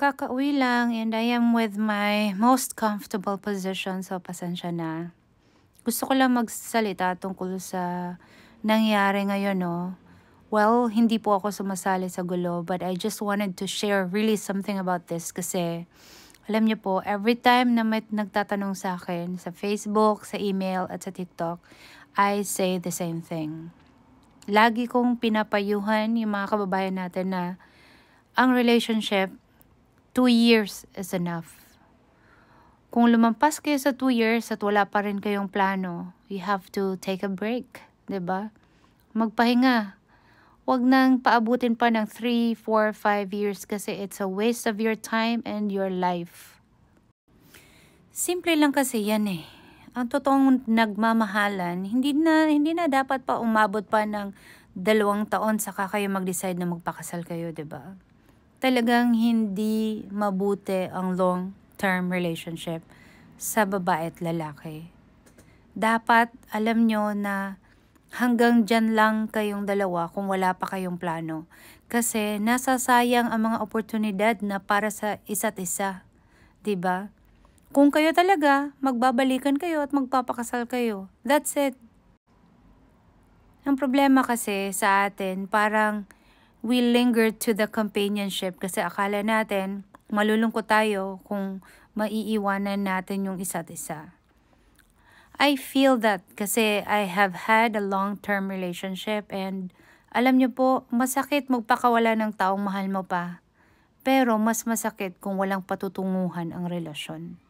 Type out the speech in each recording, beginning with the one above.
Kakauwi lang and I am with my most comfortable position so pasensya na. Gusto ko lang magsalita tungkol sa nangyari ngayon no. Well, hindi po ako sumasali sa gulo but I just wanted to share really something about this kasi alam niyo po, every time na may nagtatanong sa akin sa Facebook, sa email at sa TikTok, I say the same thing. Lagi kong pinapayuhan yung mga kababayan natin na ang relationship Two years is enough. Kung lumampas kayo sa two years at wala pa rin kayong plano, you have to take a break, ba? Diba? Magpahinga. Huwag nang paabutin pa ng 3, 4, 5 years kasi it's a waste of your time and your life. Simple lang kasi yan eh. Ang totoong nagmamahalan, hindi na, hindi na dapat pa umabot pa ng dalawang taon saka kayo mag-decide na magpakasal kayo, ba? Diba? talagang hindi mabuti ang long-term relationship sa babae at lalaki. Dapat alam nyo na hanggang dyan lang kayong dalawa kung wala pa kayong plano. Kasi nasasayang ang mga oportunidad na para sa isa't isa. ba? Diba? Kung kayo talaga, magbabalikan kayo at magpapakasal kayo. That's it. Ang problema kasi sa atin, parang we lingered to the companionship kasi akala natin malulungkot tayo kung maiiwanan natin yung isa't isa. I feel that kasi I have had a long-term relationship and alam niyo po, masakit magpakawala ng taong mahal mo pa. Pero mas masakit kung walang patutunguhan ang relasyon.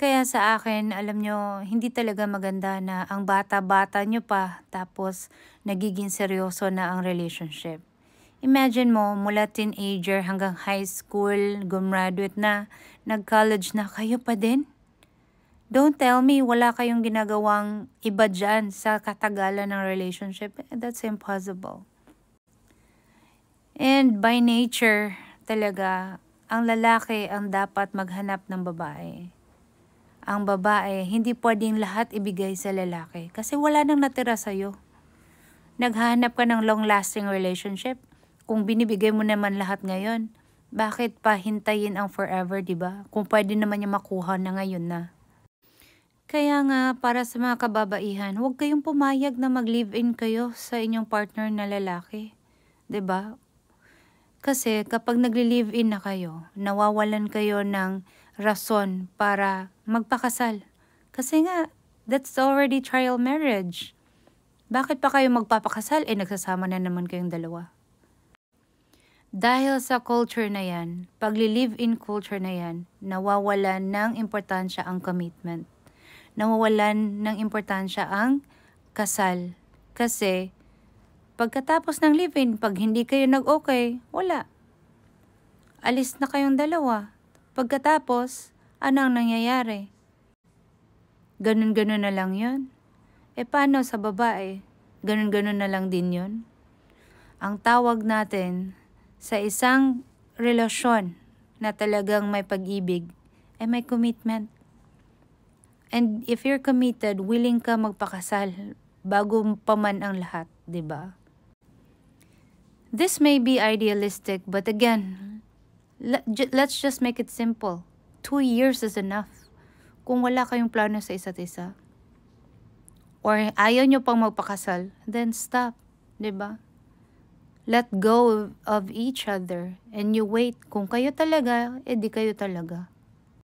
Kaya sa akin, alam nyo, hindi talaga maganda na ang bata-bata nyo pa tapos nagiging seryoso na ang relationship. Imagine mo, mula teenager hanggang high school, gumraduate na, nag-college na, kayo pa din? Don't tell me wala kayong ginagawang iba dyan sa katagalan ng relationship. Eh, that's impossible. And by nature, talaga, ang lalaki ang dapat maghanap ng babae ang babae, hindi pwedeng lahat ibigay sa lalaki kasi wala nang natira sa iyo. Naghahanap ka ng long-lasting relationship. Kung binibigay mo naman lahat ngayon, bakit pa hintayin ang forever, di ba? Kung pwede naman niya makuha na ngayon na. Kaya nga, para sa mga kababaihan, huwag kayong pumayag na mag-live-in kayo sa inyong partner na lalaki. 'di ba? Kasi kapag nagli-live-in na kayo, nawawalan kayo ng rason para magpakasal. Kasi nga, that's already trial marriage. Bakit pa kayo magpapakasal? Eh, nagsasama na naman kayong dalawa. Dahil sa culture na yan, pagli-live-in culture na yan, nawawalan ng importansya ang commitment. Nawawalan ng importansya ang kasal. Kasi, pagkatapos ng live-in, pag hindi kayo nag-okay, wala. Alis na kayong dalawa. Pagkatapos, anong nangyayari? Ganun-ganun na lang yon. E paano sa babae? Ganun-ganun na lang din yon. Ang tawag natin sa isang relasyon na talagang may pag-ibig ay may commitment. And if you're committed, willing ka magpakasal bago pa man ang lahat, 'di ba? This may be idealistic, but again, Let, let's just make it simple. Two years is enough. Kung wala kayong plano sa isa't isa, or ayaw nyo pang magpakasal, then stop. ba? Diba? Let go of each other and you wait. Kung kayo talaga, edi eh, kayo talaga.